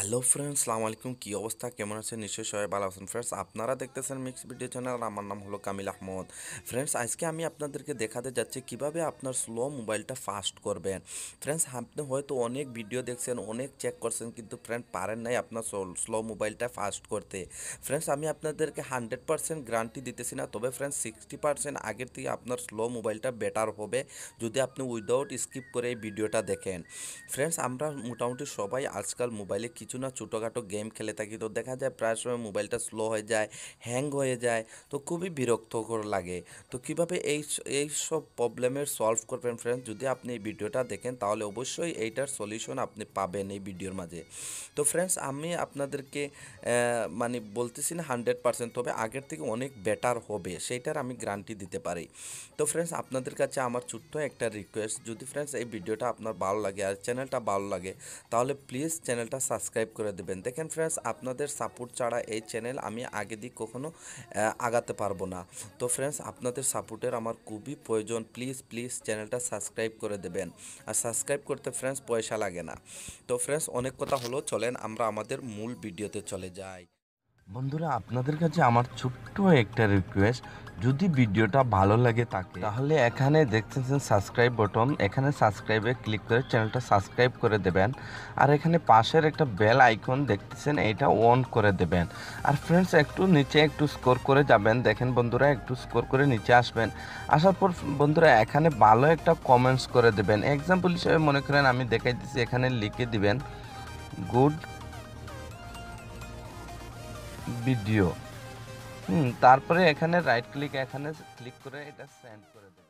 hello friends সালাম আলাইকুম কী অবস্থা কেমন আছেন নিশ্চয়ই সবাই ভালো আছেন ফ্রেন্ডস আপনারা দেখতেছেন মিক্স ভিডিও চ্যানেল আমার নাম হলো কামিল আহমদ ফ্রেন্ডস আজকে আমি আপনাদেরকে দেখাতে যাচ্ছি কিভাবে আপনার স্লো মোবাইলটা ফাস্ট করবেন ফ্রেন্ডস আপনি হয়তো অনেক ভিডিও দেখছেন অনেক চেক করছেন কিন্তু ফ্রেন্ড পারেন নাই আপনার স্লো মোবাইলটা ফাস্ট করতে ফ্রেন্ডস আমি আপনাদেরকে হান্ড্রেড পারসেন্ট গ্যারান্টি দিতেছি না তবে ফ্রেন্ডস সিক্সটি পারসেন্ট আগের থেকে আপনার স্লো মোবাইলটা বেটার হবে যদি আপনি উইদাউট স্কিপ করে এই ভিডিওটা দেখেন ফ্রেন্ডস আমরা মোটামুটি সবাই আজকাল মোবাইলে কিছু না ছোটোখাটো গেম খেলে থাকি তো দেখা যায় প্রায় সময় মোবাইলটা স্লো হয়ে যায় হ্যাং হয়ে যায় তো খুবই বিরক্তকর লাগে তো কিভাবে এই এই সব প্রবলেমের সলভ করবেন ফ্রেন্ড যদি আপনি এই ভিডিওটা দেখেন তাহলে অবশ্যই এইটার সলিউশন আপনি পাবেন এই ভিডিওর মাঝে তো ফ্রেন্ডস আমি আপনাদেরকে মানে বলতেছি না হান্ড্রেড পার্সেন্ট তবে আগের থেকে অনেক বেটার হবে সেইটার আমি গ্যারান্টি দিতে পারি তো ফ্রেন্ডস আপনাদের কাছে আমার ছোট্ট একটা রিকোয়েস্ট যদি ফ্রেন্ডস এই ভিডিওটা আপনার ভালো লাগে আর চ্যানেলটা ভালো লাগে তাহলে প্লিজ চ্যানেলটা সাবস্ক্রাইব সাবস্ক্রাইব করে দেবেন দেখেন ফ্রেন্ডস আপনাদের সাপোর্ট ছাড়া এই চ্যানেল আমি আগে দিক কখনো আগাতে পারবো না তো ফ্রেন্ডস আপনাদের সাপোর্টের আমার খুবই প্রয়োজন প্লিজ প্লিজ চ্যানেলটা সাবস্ক্রাইব করে দেবেন আর সাবস্ক্রাইব করতে ফ্রেন্ডস পয়সা লাগে না তো ফ্রেন্ডস অনেক কথা হলো চলেন আমরা আমাদের মূল ভিডিওতে চলে যাই বন্ধুরা আপনাদের কাছে আমার ছোট্ট একটা রিকোয়েস্ট যদি ভিডিওটা ভালো লাগে তাকে তাহলে এখানে দেখতেছেন সাবস্ক্রাইব বটন এখানে সাবস্ক্রাইবে ক্লিক করে চ্যানেলটা সাবস্ক্রাইব করে দেবেন আর এখানে পাশের একটা বেল আইকন দেখতেছেন এটা অন করে দেবেন আর ফ্রেন্ডস একটু নিচে একটু স্কোর করে যাবেন দেখেন বন্ধুরা একটু স্কোর করে নিচে আসবেন আসার পর বন্ধুরা এখানে ভালো একটা কমেন্টস করে দেবেন এক্সাম্পল হিসেবে মনে করেন আমি দেখাই দিচ্ছি এখানে লিখে দিবেন গুড ভিডিও হুম তারপরে এখানে রাইট ক্লিক এখানে ক্লিক করে এটা সেন্ড করে দেবেন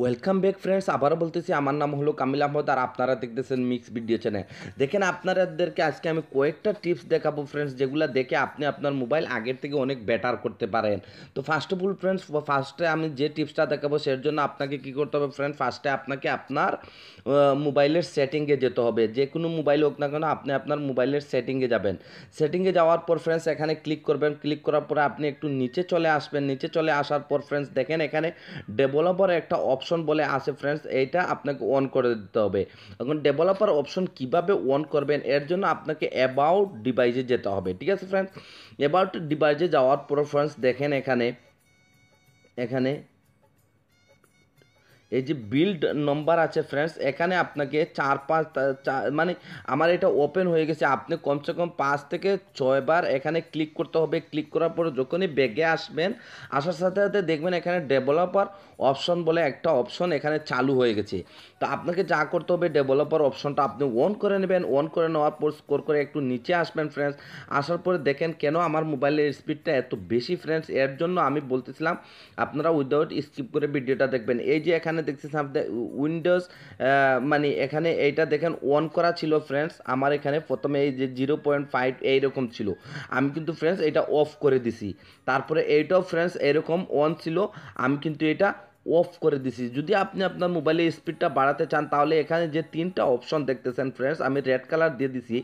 ওয়েলকাম ব্যাক ফ্রেন্ডস আবারও বলতেছি আমার নাম হলো কামিল আহমদ আর আপনারা দেখতেছেন মিক্স ভিডিও চ্যানেল দেখেন আপনাদেরকে আজকে আমি কয়েকটা টিপস দেখাবো ফ্রেন্ডস যেগুলো দেখে আপনি আপনার মোবাইল আগের থেকে অনেক বেটার করতে পারেন তো ফার্স্ট অফ অল ফ্রেন্ডস ফার্স্টে আমি যে টিপসটা দেখাবো সের জন্য আপনাকে কি করতে হবে ফ্রেন্ড ফার্স্টে আপনাকে আপনার মোবাইলের সেটিংয়ে যেতে হবে যে কোনো মোবাইল হোক না কেন আপনি আপনার মোবাইলের সেটিংয়ে যাবেন সেটিংয়ে যাওয়ার পর ফ্রেন্ডস এখানে ক্লিক করবেন ক্লিক করার পরে আপনি একটু নিচে চলে আসবেন নিচে চলে আসার পর ফ্রেন্ডস দেখেন এখানে ডেভেলপার একটা অপশন অপশন বলে আছে ফ্রেন্ডস এইটা আপনাকে অন করে দিতে হবে এখন ডেভেলপার অপশন কিভাবে অন করবেন এর জন্য আপনাকে অ্যাবাউট ডিভাইসে যেতে হবে ঠিক আছে ফ্রেন্ডস অ্যাবাউট ডিভাইসে যাওয়ার পর ফ্রেন্ডস দেখেন এখানে এখানে এই যে বিল্ড নম্বর আছে ফ্রেন্ডস এখানে আপনাকে চার পাঁচ মানে আমার এটা ওপেন হয়ে গেছে আপনি কমসে কম পাঁচ থেকে ছয়বার এখানে ক্লিক করতে হবে ক্লিক করার পর যখনই ব্যাগে আসবেন আসার সাথে সাথে দেখবেন এখানে ডেভেলপার অপশন বলে একটা অপশন এখানে চালু হয়ে গেছে তো আপনাকে যা করতে হবে ডেভেলপার অপশনটা আপনি অন করে নেবেন অন করে নেওয়ার পর স্কোর করে একটু নিচে আসবেন ফ্রেন্ডস আসার পরে দেখেন কেন আমার মোবাইলের স্পিডটা এত বেশি ফ্রেন্ডস এর জন্য আমি বলতেছিলাম আপনারা উইদাউট স্কিপ করে ভিডিওটা দেখবেন এই যে এখানে দেখতেছেন আপনি উইন্ডোজ মানে এখানে এইটা দেখেন অন করা ছিল ফ্রেন্ডস আমার এখানে প্রথমে এই যে জিরো পয়েন্ট ফাইভ এইরকম ছিল আমি কিন্তু ফ্রেন্ডস এটা অফ করে দিছি তারপরে এইটাও ফ্রেন্ডস এরকম অন ছিল আমি কিন্তু এটা অফ করে দিছি যদি আপনি আপনার মোবাইলের স্পিডটা বাড়াতে চান তাহলে এখানে যে তিনটা অপশন দেখতেছেন ফ্রেন্ডস আমি রেড কালার দিয়ে দিছি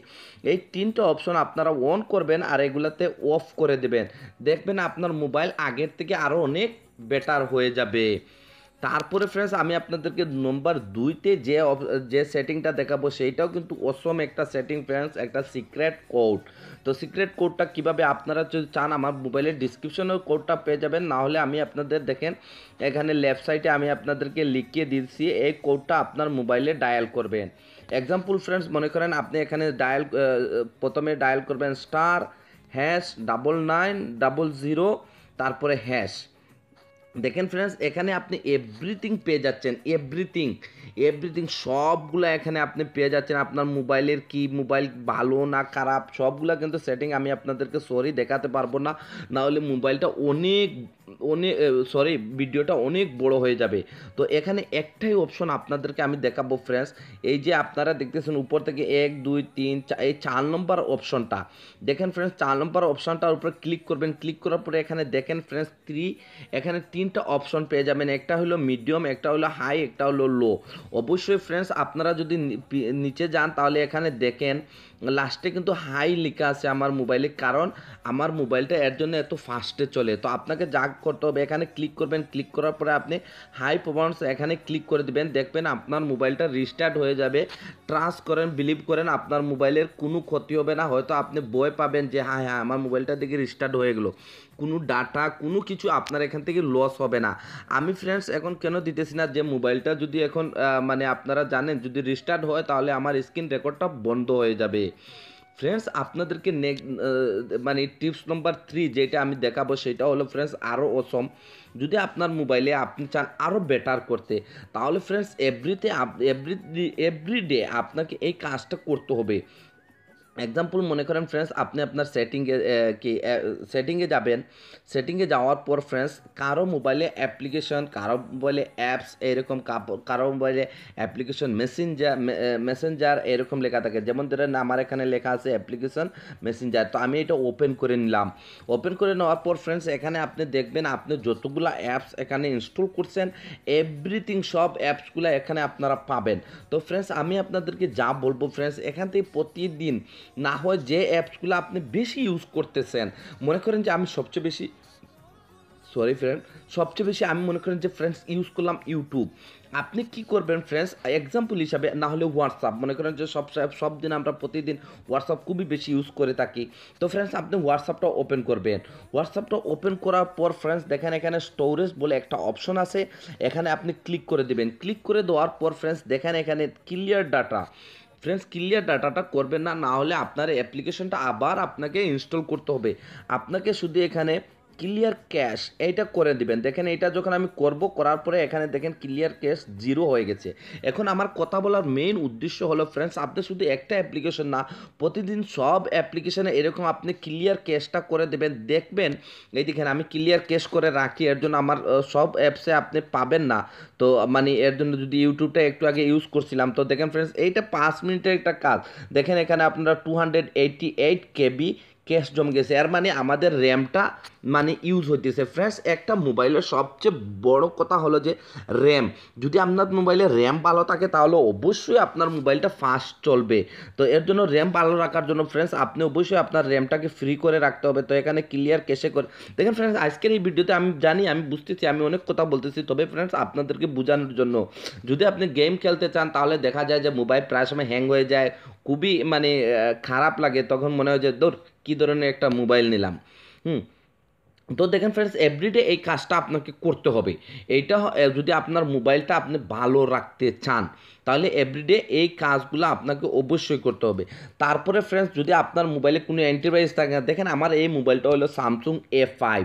এই তিনটা অপশন আপনারা অন করবেন আর এগুলাতে অফ করে দেবেন দেখবেন আপনার মোবাইল আগের থেকে আরও অনেক বেটার হয়ে যাবে তারপরে ফ্রেন্ডস আমি আপনাদেরকে নম্বর দুইতে যে যে সেটিংটা দেখাবো সেইটাও কিন্তু অসম একটা সেটিং ফ্রেন্ডস একটা সিক্রেট কোড তো সিক্রেট কোডটা কিভাবে আপনারা যদি চান আমার মোবাইলের ডিসক্রিপশনে কোডটা পেয়ে যাবেন না হলে আমি আপনাদের দেখেন এখানে লেফট সাইডে আমি আপনাদেরকে লিখিয়ে দিচ্ছি এই কোডটা আপনার মোবাইলে ডায়াল করবেন এক্সাম্পল ফ্রেন্ডস মনে করেন আপনি এখানে ডায়াল প্রথমে ডায়াল করবেন star hash double nine double zero তারপরে হ্যাশ দেখেন ফ্রেন্ডস এখানে আপনি এভরিথিং পেয়ে যাচ্ছেন এভরিথিং এভরিথিং সবগুলো এখানে আপনি পেয়ে যাচ্ছেন আপনার মোবাইলের কি মোবাইল ভালো না খারাপ সবগুলো কিন্তু সেটিং আমি আপনাদেরকে সরি দেখাতে পারবো না না হলে মোবাইলটা অনেক অনেক সরি ভিডিওটা অনেক বড় হয়ে যাবে তো এখানে একটাই অপশন আপনাদেরকে আমি দেখাবো ফ্রেন্ডস এই যে আপনারা দেখতেছেন উপর থেকে এক দুই তিন এই চার নম্বর অপশনটা দেখেন ফ্রেন্ডস চার নম্বর অপশনটার উপরে ক্লিক করবেন ক্লিক করার পরে এখানে দেখেন ফ্রেন্ডস থ্রি এখানে তিনটা অপশন পেয়ে যাবেন একটা হলো মিডিয়াম একটা হলো হাই একটা হলো লো অবশ্যই ফ্রেন্ডস আপনারা যদি নিচে যান তাহলে এখানে দেখেন লাস্টে কিন্তু হাই লেখা আছে আমার মোবাইলে কারণ আমার মোবাইলটা এর জন্য এত ফাস্টে চলে তো আপনাকে যা করতে হবে এখানে ক্লিক করবেন ক্লিক করার পরে আপনি হাই পারফরমেন্স এখানে ক্লিক করে দেবেন দেখবেন আপনার মোবাইলটা রিস্টার্ট হয়ে যাবে ট্রাস্ট করেন বিলিভ করেন আপনার মোবাইলের কোনো ক্ষতি হবে না হয়তো আপনি বয় পাবেন যে হ্যাঁ হ্যাঁ আমার মোবাইলটা থেকে রিস্টার্ট হয়ে গেলো কোনো ডাটা কোনো কিছু আপনার এখান থেকে লস হবে না আমি ফ্রেন্ডস এখন কেন দিতেছি না যে মোবাইলটা যদি এখন মানে আপনারা জানেন যদি রিস্টার্ট হয় তাহলে আমার স্ক্রিন রেকর্ডটা বন্ধ হয়ে যাবে ফ্রেন্ডস আপনাদেরকে মানে টিপস নম্বর থ্রি যেটা আমি দেখাবো সেটা হলো ফ্রেন্ডস আরও অসম যদি আপনার মোবাইলে আপনি চান আরও বেটার করতে তাহলে ফ্রেন্ডস এভরিতে এভরি এভরি ডে আপনাকে এই কাজটা করতে হবে এক্সাম্পল মনে করেন ফ্রেন্ডস আপনি আপনার সেটিংয়ে কি সেটিংয়ে যাবেন সেটিংয়ে যাওয়ার পর ফ্রেন্ডস কারো মোবাইলে অ্যাপ্লিকেশন কারো মোবাইলে অ্যাপস এরকম কারো মোবাইলে অ্যাপ্লিকেশন মেসেঞ্জার মেসেঞ্জার এরকম লেখা থাকে যেমন ধরেন আমার এখানে লেখা আছে অ্যাপ্লিকেশন মেসেঞ্জার তো আমি এটা ওপেন করে নিলাম ওপেন করে নেওয়ার পর ফ্রেন্ডস এখানে আপনি দেখবেন আপনি যতগুলো অ্যাপস এখানে ইনস্টল করছেন এভরিথিং সব অ্যাপসগুলো এখানে আপনারা পাবেন তো ফ্রেন্ডস আমি আপনাদেরকে যা বলবো ফ্রেন্ডস এখান থেকে প্রতিদিন না হয় যে অ্যাপসগুলো আপনি বেশি ইউজ করতেছেন মনে করেন যে আমি সবচেয়ে বেশি সরি ফ্রেন্ড সবচেয়ে বেশি আমি মনে করেন যে ফ্রেন্ডস ইউজ করলাম ইউটিউব আপনি কি করবেন ফ্রেন্ডস এক্সাম্পল হিসাবে না হলে হোয়াটসঅ্যাপ মনে করেন যে সব সব দিন আমরা প্রতিদিন হোয়াটসঅ্যাপ খুবই বেশি ইউজ করে থাকি তো ফ্রেন্ডস আপনি হোয়াটসঅ্যাপটা ওপেন করবেন হোয়াটসঅ্যাপটা ওপেন করার পর ফ্রেন্ডস দেখেন এখানে স্টোরেজ বলে একটা অপশন আছে এখানে আপনি ক্লিক করে দেবেন ক্লিক করে দেওয়ার পর ফ্রেন্ডস দেখেন এখানে ক্লিয়ার ডাটা ফ্রেন্ডস ক্লিয়ার ডাটাটা করবেন না না হলে আপনার অ্যাপ্লিকেশনটা আবার আপনাকে ইনস্টল করতে হবে আপনাকে শুধু এখানে ক্লিয়ার ক্যাশ এইটা করে দিবেন দেখেন এটা যখন আমি করব করার পরে এখানে দেখেন ক্লিয়ার ক্যাশ জিরো হয়ে গেছে এখন আমার কথা বলার মেইন উদ্দেশ্য হলো ফ্রেন্ডস আপনি শুধু একটা অ্যাপ্লিকেশন না প্রতিদিন সব অ্যাপ্লিকেশানে এরকম আপনি ক্লিয়ার ক্যাশটা করে দেবেন দেখবেন এই দেখেন আমি ক্লিয়ার ক্যাশ করে রাখি এর জন্য আমার সব অ্যাপসে আপনি পাবেন না তো মানে এর জন্য যদি ইউটিউবটা একটু আগে ইউজ করছিলাম তো দেখেন ফ্রেন্ডস এইটা পাঁচ মিনিটের একটা কাজ দেখেন এখানে আপনারা two hundred eighty eight KB cache জম গেছে এর মানে আমাদের র্যামটা মানে ইউজ হইতেছে ফ্রেন্ডস একটা মোবাইলের সবচেয়ে বড় কথা হলো যে র্যাম যদি আপনার মোবাইলে র্যাম ভালো থাকে তাহলে অবশ্যই আপনার মোবাইলটা ফাস্ট চলবে তো এর জন্য র্যাম ভালো রাখার জন্য ফ্রেন্ডস আপনি অবশ্যই আপনার র্যামটাকে ফ্রি করে রাখতে হবে তো এখানে ক্লিয়ার ক্যাশে করে দেখেন ফ্রেন্ডস আজকের এই ভিডিওতে আমি জানি আমি বুঝতেছি আমি অনেক কথা বলতেছি তবে ফ্রেন্ডস আপনাদেরকে বোঝানোর জন্য যদি আপনি গেম খেলতে চান তাহলে দেখা যায় যে মোবাইল প্রায় সময় হ্যাং হয়ে যায় খুবই মানে খারাপ লাগে তখন মনে হয় যে দৌড় কি ধরনের একটা মোবাইল নিলাম হুম তো দেখেন ফ্রেন্ডস এভরিডে এই কাজটা আপনাকে করতে হবে এইটা যদি আপনার মোবাইলটা আপনি ভালো রাখতে চান তাহলে এভরিডে এই কাজগুলো আপনাকে অবশ্যই করতে হবে তারপরে ফ্রেন্ডস যদি আপনার মোবাইলে কোনো অ্যান্টিভাইরাস থাকে না দেখেন আমার এই মোবাইলটা হলো Samsung A five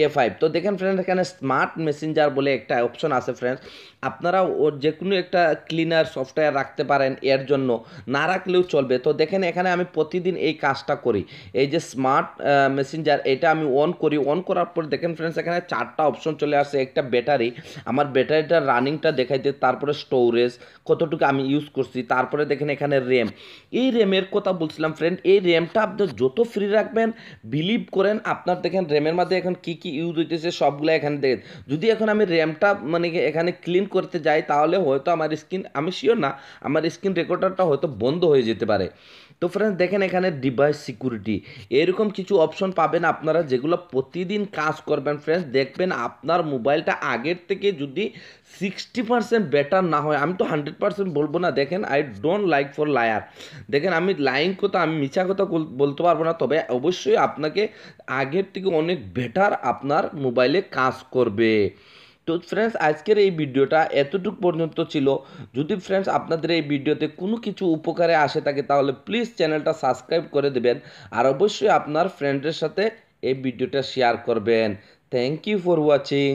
A five তো দেখেন ফ্রেন্ডস এখানে স্মার্ট মেসেঞ্জার বলে একটা অপশন আছে ফ্রেন্ডস আপনারা ওর যে কোনো একটা ক্লিনার সফটওয়্যার রাখতে পারেন এর জন্য না রাখলেও চলবে তো দেখেন এখানে আমি প্রতিদিন এই কাজটা করি এই যে স্মার্ট মেসেঞ্জার এটা আমি অন করি অন করার পর দেখেন ফ্রেন্ডস এখানে চারটা অপশন চলে আসে একটা ব্যাটারি আমার ব্যাটারিটার রানিংটা দেখাইতে তারপরে স্টোরেজ কতটুকু আমি ইউজ করছি তারপরে দেখেন এখানে র্যাম এই র্যামের কথা বলছিলাম ফ্রেন্ড এই র্যামটা আপনি যত ফ্রি রাখবেন বিলিভ করেন আপনার দেখেন র্যামের মধ্যে এখন কি কি ইউজ হইতেছে সবগুলো এখানে দেখেন যদি এখন আমি র্যামটা মানে এখানে ক্লিন করতে যাই তাহলে হয়তো আমার স্ক্রিন আমি শিওর না আমার স্ক্রিন রেকর্ডারটা হয়তো বন্ধ হয়ে যেতে পারে তো ফ্রেন্ডস দেখেন এখানে ডিভাইস সিকিউরিটি এরকম কিছু অপশন পাবেন আপনারা যেগুলো প্রতি প্রতিদিন কাজ করবেন ফ্রেন্ডস দেখবেন আপনার মোবাইলটা আগের থেকে যদি সিক্সটি পার্সেন্ট বেটার না হয় আমি তো হান্ড্রেড পার্সেন্ট বলবো না দেখেন I don't like for liar দেখেন আমি লাইং কথা আমি মিছা কথা বলতে পারবো না তবে অবশ্যই আপনাকে আগের থেকে অনেক বেটার আপনার মোবাইলে কাজ করবে তো ফ্রেন্ডস আজকের এই ভিডিওটা এতটুকু পর্যন্ত ছিল যদি ফ্রেন্ডস আপনাদের এই ভিডিওতে কোনো কিছু উপকারে আসে থাকে তাহলে প্লিজ চ্যানেলটা সাবস্ক্রাইব করে দেবেন আর অবশ্যই আপনার ফ্রেন্ডের সাথে এই ভিডিওটা শেয়ার করবেন থ্যাংক ইউ ফর ওয়াচিং